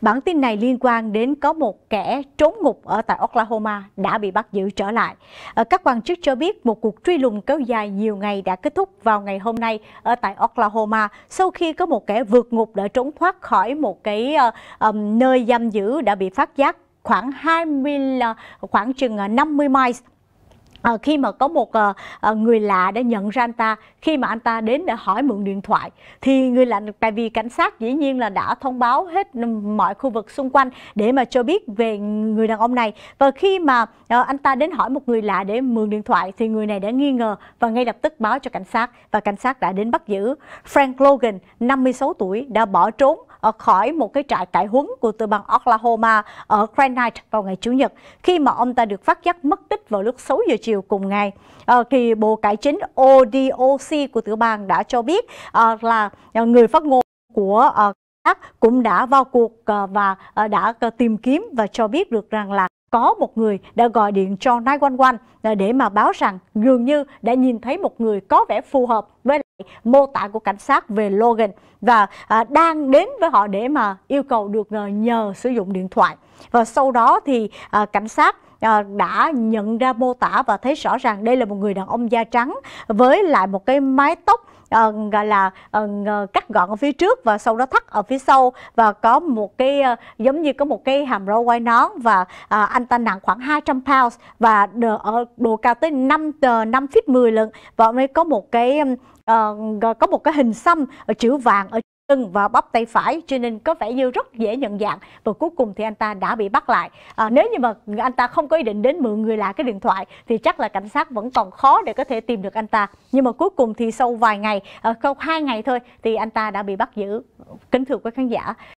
Bản tin này liên quan đến có một kẻ trốn ngục ở tại Oklahoma đã bị bắt giữ trở lại. Ờ, các quan chức cho biết một cuộc truy lùng kéo dài nhiều ngày đã kết thúc vào ngày hôm nay ở tại Oklahoma sau khi có một kẻ vượt ngục đã trốn thoát khỏi một cái um, nơi giam giữ đã bị phát giác khoảng 20 ờ, khoảng chừng 50 miles À, khi mà có một à, người lạ đã nhận ra anh ta khi mà anh ta đến để hỏi mượn điện thoại thì người lạ tại vì cảnh sát dĩ nhiên là đã thông báo hết mọi khu vực xung quanh để mà cho biết về người đàn ông này và khi mà à, anh ta đến hỏi một người lạ để mượn điện thoại thì người này đã nghi ngờ và ngay lập tức báo cho cảnh sát và cảnh sát đã đến bắt giữ Frank Logan 56 tuổi đã bỏ trốn ở khỏi một cái trại cải huấn của tiểu bang Oklahoma ở Grand vào ngày Chủ nhật khi mà ông ta được phát giác mất tích vào lúc 6 giờ chiều cùng ngày. Ờ, thì Bộ Cải chính ODOC của tiểu bang đã cho biết ờ, là người phát ngôn của ờ, tác cũng đã vào cuộc ờ, và ờ, đã ờ, tìm kiếm và cho biết được rằng là có một người đã gọi điện cho 911 để mà báo rằng dường như đã nhìn thấy một người có vẻ phù hợp với lại mô tả của cảnh sát về Logan và đang đến với họ để mà yêu cầu được nhờ sử dụng điện thoại. Và sau đó thì cảnh sát Ờ, đã nhận ra mô tả và thấy rõ ràng đây là một người đàn ông da trắng với lại một cái mái tóc uh, gọi là uh, cắt gọn ở phía trước và sau đó thắt ở phía sau và có một cái uh, giống như có một cái hàm râu quai nón và uh, anh ta nặng khoảng 200 pounds và ở độ cao tới 5 uh, 5 feet 10 lần và mới có một cái uh, có một cái hình xăm ở chữ vàng ở lưng và bắp tay phải cho nên có vẻ như rất dễ nhận dạng và cuối cùng thì anh ta đã bị bắt lại à, nếu như mà anh ta không có ý định đến mượn người lạ cái điện thoại thì chắc là cảnh sát vẫn còn khó để có thể tìm được anh ta nhưng mà cuối cùng thì sau vài ngày à, sau hai ngày thôi thì anh ta đã bị bắt giữ kính thưa quý khán giả